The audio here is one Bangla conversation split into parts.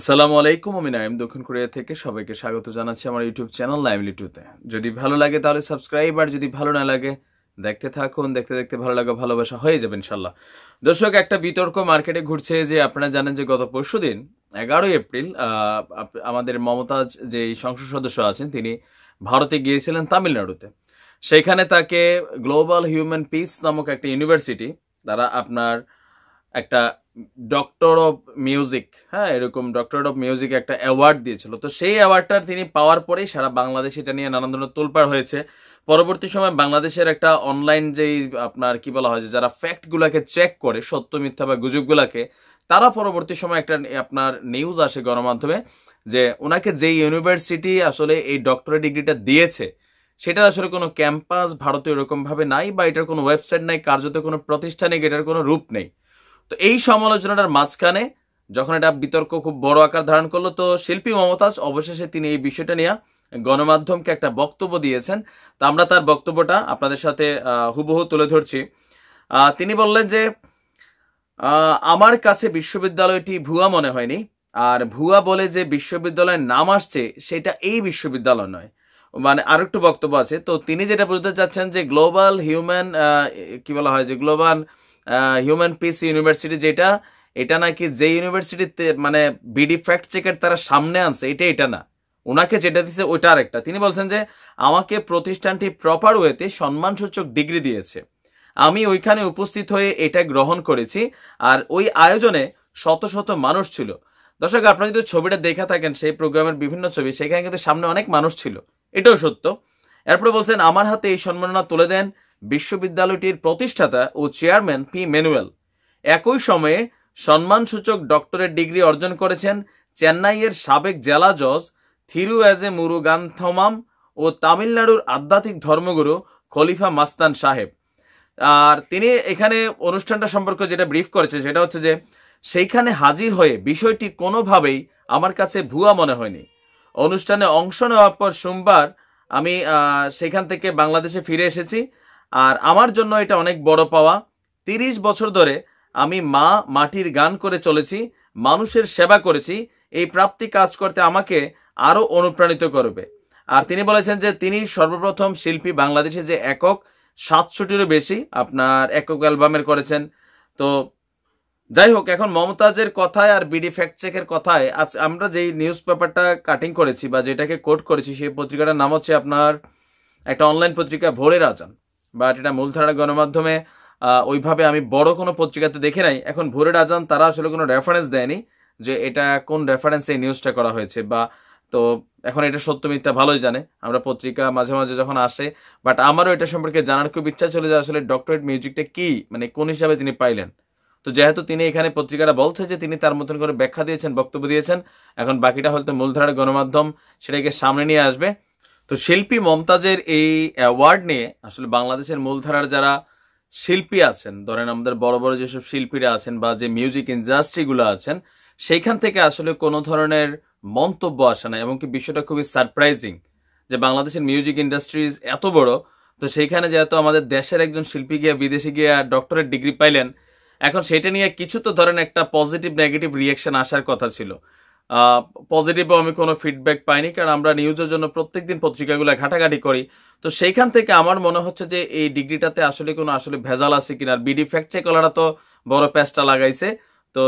আসসালামু আলাইকুম আমি নাইম দক্ষিণ কোরিয়া থেকে সবাইকে স্বাগত জানাচ্ছি আমার ইউটিউব চ্যানেল লাইমলি টুতে যদি ভালো লাগে তাহলে সাবস্ক্রাইব আর যদি ভালো না লাগে দেখতে থাকুন দেখতে দেখতে ভালো লাগা ভালোবাসা হয়ে যাবে ইনশাল্লাহ দর্শক একটা বিতর্ক মার্কেটে ঘুরছে যে আপনারা জানেন যে গত পরশু দিন এগারোই এপ্রিল আমাদের মমতাজ যে সংসদ সদস্য আছেন তিনি ভারতে গিয়েছিলেন তামিলনাড়ুতে সেখানে তাকে গ্লোবাল হিউম্যান পিস নামক একটা ইউনিভার্সিটি তারা আপনার একটা ডক্টর অফ মিউজিক হ্যাঁ এরকম ডক্টর অফ মিউজিক একটা অ্যাওয়ার্ড দিয়েছিল তো সেই অ্যাওয়ার্ডটা তিনি পাওয়ার পরেই সারা বাংলাদেশ এটা নিয়ে নানান ধরনের তোলপাড় হয়েছে পরবর্তী সময় বাংলাদেশের একটা অনলাইন যেই আপনার কি বলা হয় যে যারা ফ্যাক্টগুলোকে চেক করে সত্য মিথ্যা বা গুজবগুলোকে তারা পরবর্তী সময় একটা আপনার নিউজ আসে গণমাধ্যমে যে ওনাকে যে ইউনিভার্সিটি আসলে এই ডক্টরেট ডিগ্রিটা দিয়েছে সেটার আসলে কোনো ক্যাম্পাস ভারতে এরকমভাবে নাই বা এটার কোনো ওয়েবসাইট নাই কার্যত কোনো প্রতিষ্ঠানে এটার কোনো রূপ নেই তো এই সমালোচনাটার মাঝখানে যখন এটা বিতর্ক খুব বড় আকার ধারণ করলো তো শিল্পী মমতাজ অবশেষে তিনি এই বিষয়টা নিয়ে গণমাধ্যমকে একটা বক্তব্য দিয়েছেন তা আমরা তার বক্তব্যটা আপনাদের সাথে হুবহু তুলে ধরছি তিনি বললেন যে আমার কাছে বিশ্ববিদ্যালয়টি ভুয়া মনে হয়নি আর ভুয়া বলে যে বিশ্ববিদ্যালয়ের নাম আসছে সেটা এই বিশ্ববিদ্যালয় নয় মানে আর একটু বক্তব্য আছে তো তিনি যেটা বুঝতে চাচ্ছেন যে গ্লোবাল হিউম্যান কি বলা হয় যে গ্লোবাল হিউম্যান পিস ইউনিভার্সিটি যেটা এটা নাকি যে ইউনিভার্সিটিতে মানে বিডি ফ্যাক্ট চেকের তারা সামনে আনছে এটা এটা না ওনাকে যেটা দিছে ওইটা আরেকটা তিনি বলছেন যে আমাকে প্রতিষ্ঠানটি প্রপার ওয়েতে সম্মানসূচক ডিগ্রি দিয়েছে আমি ওইখানে উপস্থিত হয়ে এটা গ্রহণ করেছি আর ওই আয়োজনে শত শত মানুষ ছিল দর্শক আপনারা যদি ছবিটা দেখে থাকেন সেই প্রোগ্রামের বিভিন্ন ছবি সেখানে কিন্তু সামনে অনেক মানুষ ছিল এটাও সত্য এরপরে বলছেন আমার হাতে এই সম্মাননা তুলে দেন বিশ্ববিদ্যালয়টির প্রতিষ্ঠাতা ও চেয়ারম্যান পি ম্যানুয়েল একই সময়ে সম্মানসূচক ডক্টরেট ডিগ্রি অর্জন করেছেন চেন্নাইয়ের সাবেক জেলা জজ থিরু এজে মুরুগান্থমাম ও তামিলনাড়ুর আধ্যাত্মিক ধর্মগুরু খলিফা মাস্তান সাহেব আর তিনি এখানে অনুষ্ঠানটা সম্পর্কে যেটা ব্রিফ করেছেন সেটা হচ্ছে যে সেইখানে হাজির হয়ে বিষয়টি কোনোভাবেই আমার কাছে ভুয়া মনে হয়নি অনুষ্ঠানে অংশ নেওয়ার পর সোমবার আমি সেখান থেকে বাংলাদেশে ফিরে এসেছি আর আমার জন্য এটা অনেক বড় পাওয়া তিরিশ বছর ধরে আমি মা মাটির গান করে চলেছি মানুষের সেবা করেছি এই প্রাপ্তি কাজ করতে আমাকে আরও অনুপ্রাণিত করবে আর তিনি বলেছেন যে তিনি সর্বপ্রথম শিল্পী বাংলাদেশে যে একক সাতশোটিরও বেশি আপনার একক অ্যালবামের করেছেন তো যাই হোক এখন মমতাজের কথায় আর বিডি ফ্যাক্ট চেকের কথায় আজ আমরা যেই নিউজ পেপারটা কাটিং করেছি বা যেটাকে কোট করেছি সেই পত্রিকাটার নাম হচ্ছে আপনার একটা অনলাইন পত্রিকা ভোরের আজান বাট এটা মূলধারার গণমাধ্যমে ওইভাবে আমি বড় কোনো পত্রিকাতে দেখে নাই এখন ভোরের আজান তারা আসলে কোনো রেফারেন্স দেয়নি যে এটা কোন রেফারেন্সে এই নিউজটা করা হয়েছে বা তো এখন এটা সত্য মিথ্যা ভালোই জানে আমরা পত্রিকা মাঝে মাঝে যখন আসে বাট আমারও এটা সম্পর্কে জানার খুব ইচ্ছা ছিল যে আসলে ডক্টরেট মিউজিকটা কি মানে কোন হিসাবে তিনি পাইলেন তো যেহেতু তিনি এখানে পত্রিকাটা বলছে যে তিনি তার মতন করে ব্যাখ্যা দিয়েছেন বক্তব্য দিয়েছেন এখন বাকিটা হয়তো মূলধারার গণমাধ্যম সেটাকে সামনে নিয়ে আসবে তো শিল্পী মমতাজের এই অ্যাওয়ার্ড নিয়ে আসলে বাংলাদেশের মূলধারার যারা শিল্পী আছেন ধরেন আমাদের বড় বড় যেসব শিল্পীরা আছেন বা যে মিউজিক ইন্ডাস্ট্রিগুলো আছেন সেইখান থেকে আসলে কোনো ধরনের মন্তব্য আসে না এমনকি বিষয়টা খুবই সারপ্রাইজিং যে বাংলাদেশের মিউজিক ইন্ডাস্ট্রিজ এত বড় তো সেইখানে যেহেতু আমাদের দেশের একজন শিল্পী গিয়ে বিদেশে গিয়ে ডক্টরেট ডিগ্রি পাইলেন এখন সেটা নিয়ে কিছু তো ধরেন একটা পজিটিভ নেগেটিভ রিয়াকশন আসার কথা ছিল পজিটিভও আমি কোনো ফিডব্যাক পাইনি কারণ আমরা নিউজের জন্য প্রত্যেক দিন পত্রিকাগুলো ঘাটাঘাটি করি তো সেইখান থেকে আমার মনে হচ্ছে যে এই ডিগ্রিটাতে আসলে কোনো আসলে ভেজাল আছে কিনা বিডি ফ্যাক্ট চেকলারা তো বড় প্যাচটা লাগাইছে তো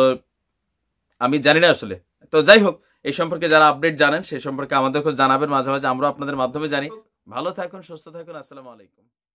আমি জানি না আসলে তো যাই হোক এই সম্পর্কে যারা আপডেট জানেন সেই সম্পর্কে আমাদেরকে জানাবেন মাঝে মাঝে আমরা আপনাদের মাধ্যমে জানি ভালো থাকুন সুস্থ থাকুন আসসালামু আলাইকুম